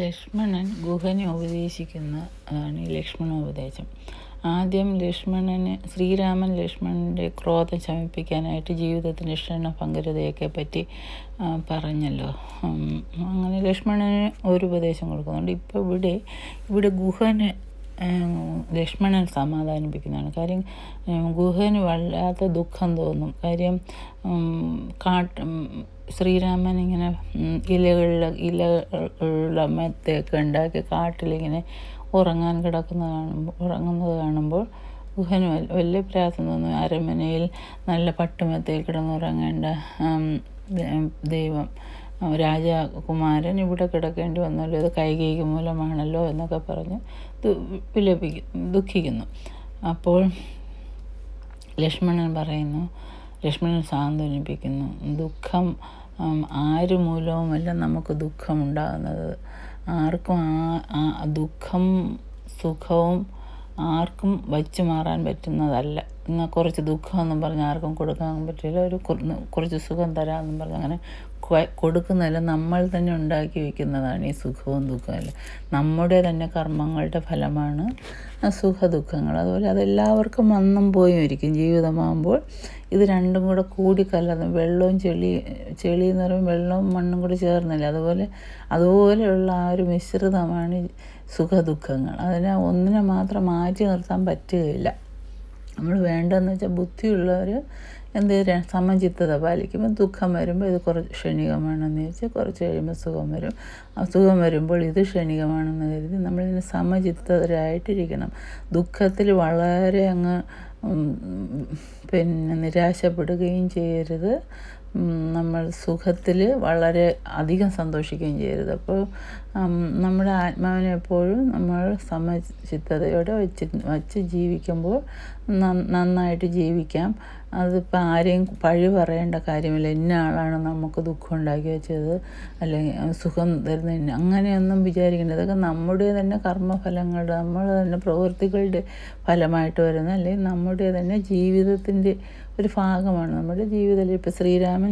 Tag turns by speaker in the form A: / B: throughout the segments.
A: ലക്ഷ്മണൻ ഗുഹനെ ഉപദേശിക്കുന്നതാണ് ഈ ലക്ഷ്മണോപദേശം ആദ്യം ലക്ഷ്മണന് ശ്രീരാമൻ ലക്ഷ്മണൻ്റെ ക്രോധം ശമിപ്പിക്കാനായിട്ട് ജീവിതത്തിൻ്റെ പങ്കരതയൊക്കെ പറ്റി പറഞ്ഞല്ലോ അങ്ങനെ ലക്ഷ്മണന് ഒരു ഉപദേശം കൊടുക്കുന്നുണ്ട് ഇപ്പോൾ ഇവിടെ ഇവിടെ ഗുഹന് ലക്ഷ്മണൻ സമാധാനിപ്പിക്കുന്നതാണ് കാര്യം ഗുഹന് വല്ലാത്ത ദുഃഖം തോന്നും കാര്യം കാട്ട് ശ്രീരാമൻ ഇങ്ങനെ ഇലകളിൽ ഇലകളുടെ മെത്തൊക്കെ ഉണ്ടാക്കി കാട്ടിലിങ്ങനെ ഉറങ്ങാൻ കിടക്കുന്നത് കാണുമ്പോൾ ഉറങ്ങുന്നത് കാണുമ്പോൾ ഗുഹന് വലിയ പ്രയാസം തോന്നും അരമനയിൽ നല്ല പട്ടുമെത്തയിൽ കിടന്നുറങ്ങേണ്ട ദൈവം രാജകുമാരൻ ഇവിടെ കിടക്കേണ്ടി വന്നല്ലോ ഇത് കൈകേയിക്ക് മൂലമാണല്ലോ എന്നൊക്കെ പറഞ്ഞ് വിലപിക്കുന്നു ദുഃഖിക്കുന്നു അപ്പോൾ ലക്ഷ്മണൻ പറയുന്നു ലക്ഷ്മണൻ സാന്ത്വനിപ്പിക്കുന്നു ദുഃഖം ആര് മൂലവുമല്ല നമുക്ക് ദുഃഖമുണ്ടാകുന്നത് ആർക്കും ആ ദുഃഖം സുഖവും ആർക്കും വച്ചു മാറാൻ പറ്റുന്നതല്ല എന്നാൽ കുറച്ച് ദുഃഖമെന്നും പറഞ്ഞ് ആർക്കും കൊടുക്കാൻ പറ്റില്ല ഒരു കുറച്ച് സുഖം തരാമെന്നും പറഞ്ഞ് അങ്ങനെ കൊടുക്കുന്നതല്ല നമ്മൾ തന്നെ ഉണ്ടാക്കി വയ്ക്കുന്നതാണ് ഈ സുഖവും ദുഃഖവും നമ്മുടെ തന്നെ കർമ്മങ്ങളുടെ ഫലമാണ് സുഖ ദുഃഖങ്ങൾ അതുപോലെ അതെല്ലാവർക്കും വന്നും പോയും ഇരിക്കും ജീവിതമാകുമ്പോൾ ഇത് രണ്ടും കൂടെ കൂടിക്കല്ലാതെ വെള്ളവും ചെളി ചെളി എന്ന് പറയുമ്പോൾ വെള്ളവും മണ്ണും കൂടി ചേർന്നില്ല അതുപോലെ അതുപോലെയുള്ള ആ ഒരു മിശ്രിതമാണ് സുഖദുഃഖങ്ങൾ അതിനെ ഒന്നിനെ മാത്രം മാറ്റി നിർത്താൻ പറ്റുകയില്ല നമ്മൾ വേണ്ടതെന്ന് വെച്ചാൽ ബുദ്ധിയുള്ളവർ എന്ത് സമചിത്തത പാലിക്കുമ്പോൾ ദുഃഖം വരുമ്പോൾ ഇത് കുറച്ച് ക്ഷണികമാണെന്ന് ചോദിച്ചാൽ കുറച്ച് കഴിയുമ്പോൾ സുഖം വരും അസുഖം വരുമ്പോൾ ഇത് ക്ഷണികമാണെന്ന് കരുതി നമ്മളിതിന് സമചിത്തതരായിട്ടിരിക്കണം ദുഃഖത്തിൽ വളരെ അങ്ങ് പിന്നെ നിരാശപ്പെടുകയും ചെയ്യരുത് നമ്മൾ സുഖത്തിൽ വളരെ അധികം സന്തോഷിക്കുകയും ചെയ്യരുത് അപ്പോൾ നമ്മുടെ ആത്മാവിനെ എപ്പോഴും നമ്മൾ സമചിത്തതയോടെ വെച്ച് വച്ച് ജീവിക്കുമ്പോൾ നന്നായിട്ട് ജീവിക്കാം അതിപ്പോൾ ആരെയും പഴി പറയേണ്ട കാര്യമില്ല ഇന്ന ആളാണ് നമുക്ക് ദുഃഖം ഉണ്ടാക്കി വെച്ചത് അല്ലെങ്കിൽ സുഖം തരുന്ന അങ്ങനെയൊന്നും വിചാരിക്കേണ്ട ഇതൊക്കെ നമ്മുടെ തന്നെ കർമ്മഫലങ്ങളുടെ നമ്മൾ തന്നെ പ്രവൃത്തികളുടെ ഫലമായിട്ട് വരുന്ന അല്ലെങ്കിൽ നമ്മുടെ തന്നെ ജീവിതത്തിൻ്റെ ഒരു ഭാഗമാണ് നമ്മുടെ ജീവിതത്തിൽ ഇപ്പോൾ ശ്രീരാമൻ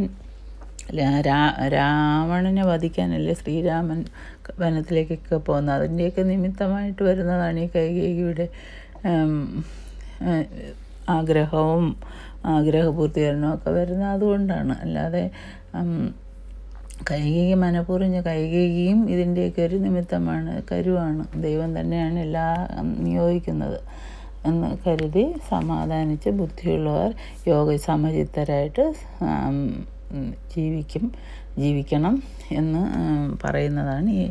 A: രാമൻ രാവണനെ വധിക്കാനല്ലേ ശ്രീരാമൻ വനത്തിലേക്കൊക്കെ പോകുന്നത് അതിൻ്റെയൊക്കെ നിമിത്തമായിട്ട് വരുന്നതാണ് ഈ കൈകേയിയുടെ ആഗ്രഹവും ആഗ്രഹപൂർത്തീകരണവും ഒക്കെ വരുന്നത് അതുകൊണ്ടാണ് അല്ലാതെ കൈകേകി മനപൂർവ്വം കൈകേയിയും ഇതിൻ്റെയൊക്കെ ഒരു നിമിത്തമാണ് കരുവാണ് ദൈവം തന്നെയാണ് എല്ലാ നിയോഗിക്കുന്നത് എന്ന് കരുതി സമാധാനിച്ച് ബുദ്ധിയുള്ളവർ യോഗ സമചിത്തരായിട്ട് ജീവിക്കും ജീവിക്കണം എന്ന് പറയുന്നതാണ് ഈ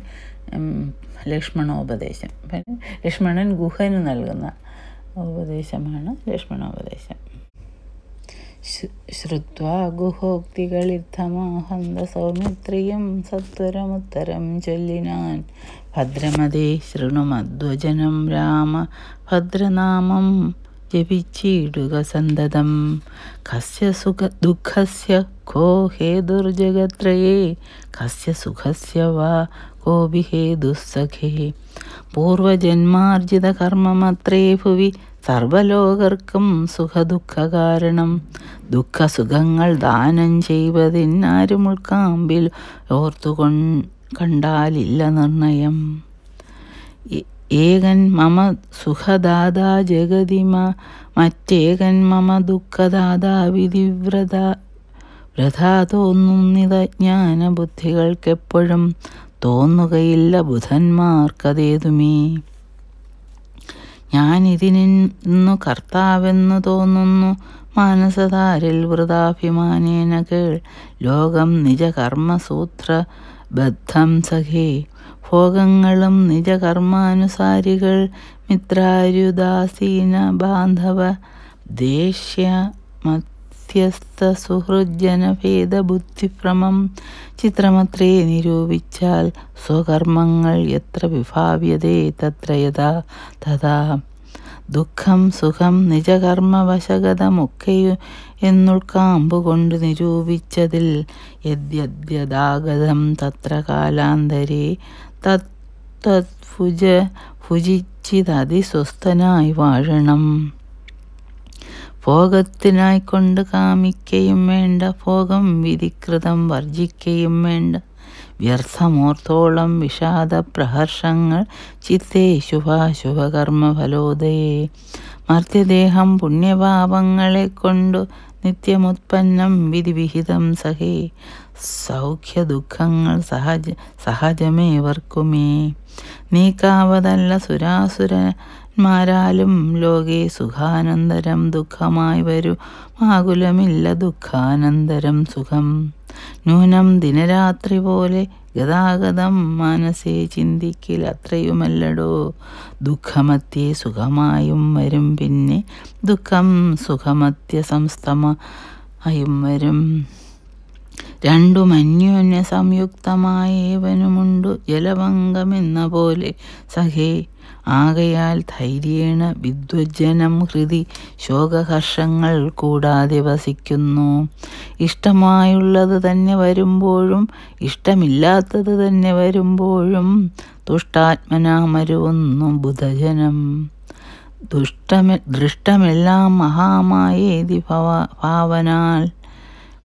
A: ലക്ഷ്മണോപദേശം ലക്ഷ്മണൻ ഗുഹന് നൽകുന്ന ഉപദേശമാണ് ലക്ഷ്മണോപദേശം ശ്രുവാ ഗുഹോക്തികളിത്തമാഹന്ത സൗമിത്രിയും സത്വരമുത്തരം ചൊല്ലിനാൻ ഭദ്രമതേ ശൃണുമധ്വജനം രാമ ഭദ്രനാമം ജപിച്ചിടുക സന്തതം കസ്യ സുഖ ദുഃഖസ്യ കോ ഹേ ദുർജഗത്രയേ കസ്യ സുഖസ്യ വാ കോപി ഹേ ദുസ്സഖേ പൂർവജന്മാർജിത കർമ്മമത്രേ ഭുവി സർവലോകർക്കും സുഖദുഃഖകാരണം ദുഃഖസുഖങ്ങൾ ദാനം ഉൾക്കാമ്പിൽ ഓർത്തുകൊൺ കണ്ടാലില്ല നിർണയം ഏകൻ മമ സുഖദാതാ ജഗതിമ മറ്റേകൻ മമ ദുഃഖദാതാ വിധിവ്രത വ്രതാ തോന്നുന്നിത ജ്ഞാനബുദ്ധികൾക്കെപ്പോഴും തോന്നുകയില്ല ബുധന്മാർക്കതേതുമേ ഞാൻ ഞാനിതിനു കർത്താവെന്നു തോന്നുന്നു മാനസധാരിൽ വൃതാഭിമാനേന കേൾ ലോകം നിജകർമ്മസൂത്ര ബദ്ധം സഖേ ഭോഗങ്ങളും നിജകർമാനുസാരികൾ മിത്രാരുദാസീന ബാന്ധവ മത് വ്യത്യസ്ത സുഹൃജ്ജന ഭേദബുദ്ധിഭ്രമം ചിത്രമത്രേ നിരൂപിച്ചാൽ സ്വകർമ്മങ്ങൾ എത്ര വിഭാവ്യതേ തത്ര യഥാ തഥാ ദുഃഖം സുഖം നിജകർമ്മവശഗതമൊക്കെയു എന്നുൾക്കാമ്പുകൊണ്ട് നിരൂപിച്ചതിൽ യദ്യദ്യതാഗതം തത്ര കാലാന്തരേ തത്ഭുജ ഭുജിച്ചിതതിസ്വസ്ഥനായി വാഴണം ഭോഗത്തിനായിക്കൊണ്ട് കാമിക്കയും വേണ്ട ഭോഗം വിധികൃതം വർജിക്കയും വേണ്ട വ്യർത്ഥമോർത്തോളം വിഷാദ പ്രഹർഷങ്ങൾ ചിത്തേ ശുഭാശുഭകർമ്മഫലോദയേ മർത്യദേഹം പുണ്യപാപങ്ങളെ കൊണ്ടു നിത്യമുത്പന്നം വിധിവിഹിതം സഹേ സൗഖ്യ ദുഃഖങ്ങൾ സഹജ സഹജമേവർക്കുമേ നീക്കാവതല്ല സുരാസുര മാരാലും ലോകെ സുഖാനന്തരം ദുഃഖമായി വരൂ ആകുലമില്ല ദുഃഖാനന്തരം സുഖം നൂനം ദിനരാത്രി പോലെ ഗതാഗതം മനസ്സേ ചിന്തിക്കിൽ അത്രയുമല്ലടോ ദുഃഖമത്യെ സുഖമായും വരും പിന്നെ ദുഃഖം സുഖമത്യ സംസ്ഥമായും വരും രണ്ടും അന്യോന്യ സംയുക്തമായ ഏവനുമുണ്ടു ജലഭംഗമെന്ന പോലെ സഹേ ആകയാൽ ധൈര്യേണ വിദ്വജ്ജനം ഹൃതി ശോകഹർഷങ്ങൾ കൂടാതെ വസിക്കുന്നു ഇഷ്ടമായുള്ളത് തന്നെ വരുമ്പോഴും ഇഷ്ടമില്ലാത്തത് തന്നെ വരുമ്പോഴും തുഷ്ടാത്മനാമരുവുന്നു ബുധജനം ദുഷ്ടമെ ദൃഷ്ടമെല്ലാം മഹാമായേതി ഭവ ഭാവനാൽ